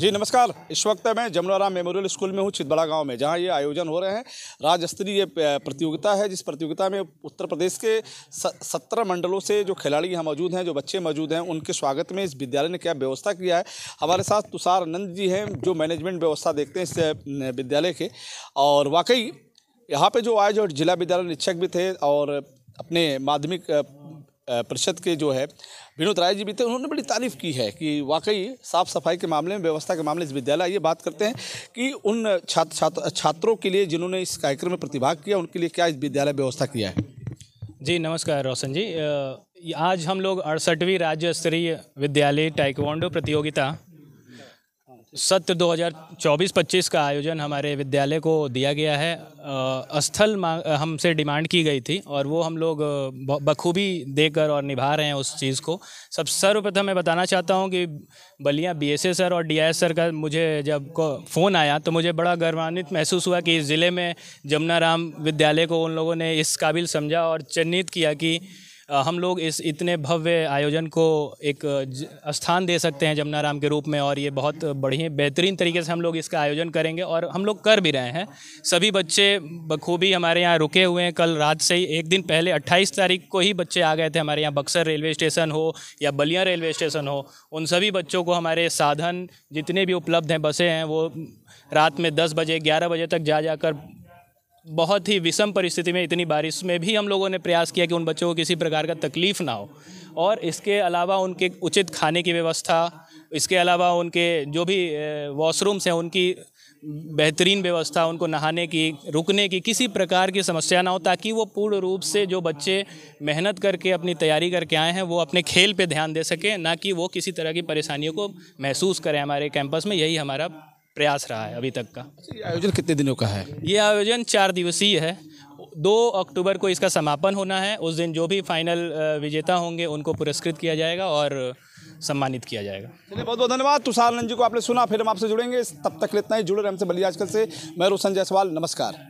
जी नमस्कार इस वक्त मैं जमुनाराम मेमोरियल स्कूल में हूँ चितबड़ा गांव में जहाँ ये आयोजन हो रहे हैं राज्य स्तरीय प्रतियोगिता है जिस प्रतियोगिता में उत्तर प्रदेश के सत्रह मंडलों से जो खिलाड़ी यहाँ मौजूद हैं जो बच्चे मौजूद हैं उनके स्वागत में इस विद्यालय ने क्या व्यवस्था किया है हमारे साथ तुषार नंद जी हैं जो मैनेजमेंट व्यवस्था देखते हैं इस विद्यालय के और वाकई यहाँ पर जो आए जो जिला विद्यालय निरीक्षक भी थे और अपने माध्यमिक परिषद के जो है विनोद राय जी भी थे उन्होंने बड़ी तारीफ़ की है कि वाकई साफ़ सफाई के मामले में व्यवस्था के मामले इस विद्यालय ये बात करते हैं कि उन छात्र छात्र छात्रों के लिए जिन्होंने इस कार्यक्रम में प्रतिभाग किया उनके लिए क्या इस विद्यालय व्यवस्था किया है जी नमस्कार रोशन जी आज हम लोग अड़सठवीं राज्य स्तरीय विद्यालय टाइकवांडो प्रतियोगिता सत्र 2024-25 का आयोजन हमारे विद्यालय को दिया गया है स्थल हमसे डिमांड की गई थी और वो हम लोग बखूबी देकर और निभा रहे हैं उस चीज़ को सब सर्वप्रथम मैं बताना चाहता हूँ कि बलिया एस सर और डी सर का मुझे जब को फ़ोन आया तो मुझे बड़ा गर्वान्वित महसूस हुआ कि इस ज़िले में जमुना राम विद्यालय को उन लोगों ने इस काबिल समझा और चिन्हित किया कि हम लोग इस इतने भव्य आयोजन को एक स्थान दे सकते हैं जमुना राम के रूप में और ये बहुत बढ़िया बेहतरीन तरीके से हम लोग इसका आयोजन करेंगे और हम लोग कर भी रहे हैं सभी बच्चे बखूबी हमारे यहाँ रुके हुए हैं कल रात से ही एक दिन पहले अट्ठाईस तारीख को ही बच्चे आ गए थे हमारे यहाँ बक्सर रेलवे स्टेशन हो या बलिया रेलवे स्टेशन हो उन सभी बच्चों को हमारे साधन जितने भी उपलब्ध हैं बसें हैं वो रात में दस बजे ग्यारह बजे तक जा जाकर बहुत ही विषम परिस्थिति में इतनी बारिश में भी हम लोगों ने प्रयास किया कि उन बच्चों को किसी प्रकार का तकलीफ़ ना हो और इसके अलावा उनके उचित खाने की व्यवस्था इसके अलावा उनके जो भी वॉशरूम्स हैं उनकी बेहतरीन व्यवस्था उनको नहाने की रुकने की किसी प्रकार की समस्या ना हो ताकि वो पूर्ण रूप से जो बच्चे मेहनत करके अपनी तैयारी करके आए हैं वो अपने खेल पे ध्यान दे सकें ना कि वो किसी तरह की परेशानियों को महसूस करें हमारे कैंपस में यही हमारा प्रयास रहा है अभी तक का अच्छा, आयोजन कितने दिनों का है ये आयोजन चार दिवसीय है दो अक्टूबर को इसका समापन होना है उस दिन जो भी फाइनल विजेता होंगे उनको पुरस्कृत किया जाएगा और सम्मानित किया जाएगा चलिए बहुत बहुत धन्यवाद तुषार नंद जी को आपने सुना फिर हम आपसे जुड़ेंगे तब तक इतना ही जुड़े रहे हमसे बल्ली आजकल से मैं रोशन जायसवाल नमस्कार